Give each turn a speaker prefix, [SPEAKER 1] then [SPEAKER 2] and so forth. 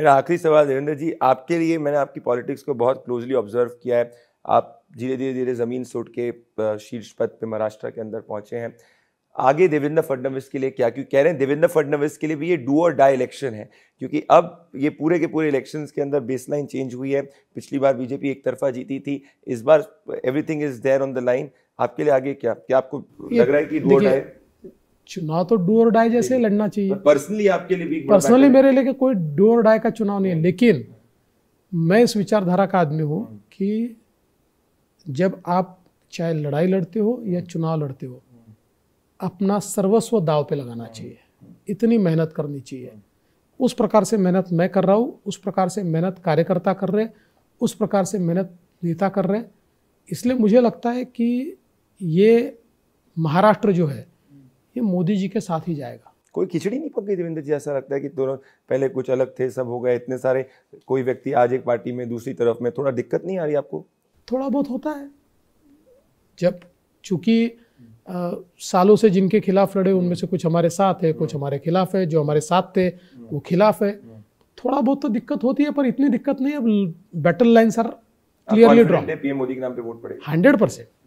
[SPEAKER 1] मेरा आखिरी सवाल देवेंद्र जी आपके लिए मैंने आपकी पॉलिटिक्स को बहुत क्लोजली ऑब्जर्व किया है आप धीरे धीरे धीरे ज़मीन सोट के शीर्ष पद पर महाराष्ट्र के अंदर पहुंचे हैं आगे देवेंद्र फडणवीस के लिए क्या क्यों कह रहे हैं देवेंद्र फडणवीस के लिए भी ये डू और डाई इलेक्शन है क्योंकि अब ये पूरे के पूरे इलेक्शन के अंदर बेसलाइन चेंज हुई है पिछली बार बीजेपी एक तरफा जीती थी इस बार everything is there on the line आपके लिए आगे क्या क्या आपको लग रहा है कि डू और डाई
[SPEAKER 2] चुनाव तो डू और डाई जैसे लड़ना चाहिए
[SPEAKER 1] पर्सनली आपके लिए भी पर्सनली
[SPEAKER 2] मेरे लिए कोई डू और डाई का चुनाव नहीं है हाँ। लेकिन मैं इस विचारधारा का आदमी हूँ हाँ। कि जब आप चाहे लड़ाई लड़ते हो या चुनाव लड़ते हो अपना सर्वस्व दाव पे लगाना हाँ। चाहिए इतनी मेहनत करनी चाहिए उस प्रकार से मेहनत मैं कर रहा हूँ उस प्रकार से मेहनत कार्यकर्ता कर रहे उस प्रकार से मेहनत नेता कर रहे इसलिए मुझे लगता है कि ये महाराष्ट्र जो है ये मोदी जी के साथ ही जाएगा
[SPEAKER 1] कोई खिचड़ी नहीं पक गई देवेंद्र जी ऐसा लगता है कि दोनों पहले कुछ अलग थे सब हो गए इतने सारे कोई व्यक्ति आज एक पार्टी में दूसरी तरफ में थोड़ा दिक्कत नहीं आ रही आपको
[SPEAKER 2] थोड़ा बहुत होता है जब चूंकि सालों से जिनके खिलाफ लड़े उनमें से कुछ हमारे साथ है कुछ हमारे खिलाफ है जो हमारे साथ थे वो खिलाफ है थोड़ा बहुत तो दिक्कत होती है पर इतनी दिक्कत नहीं अब battle line sir clearly draw
[SPEAKER 1] PM Modi के नाम पे वोट पड़े
[SPEAKER 2] हंड्रेड परसेंट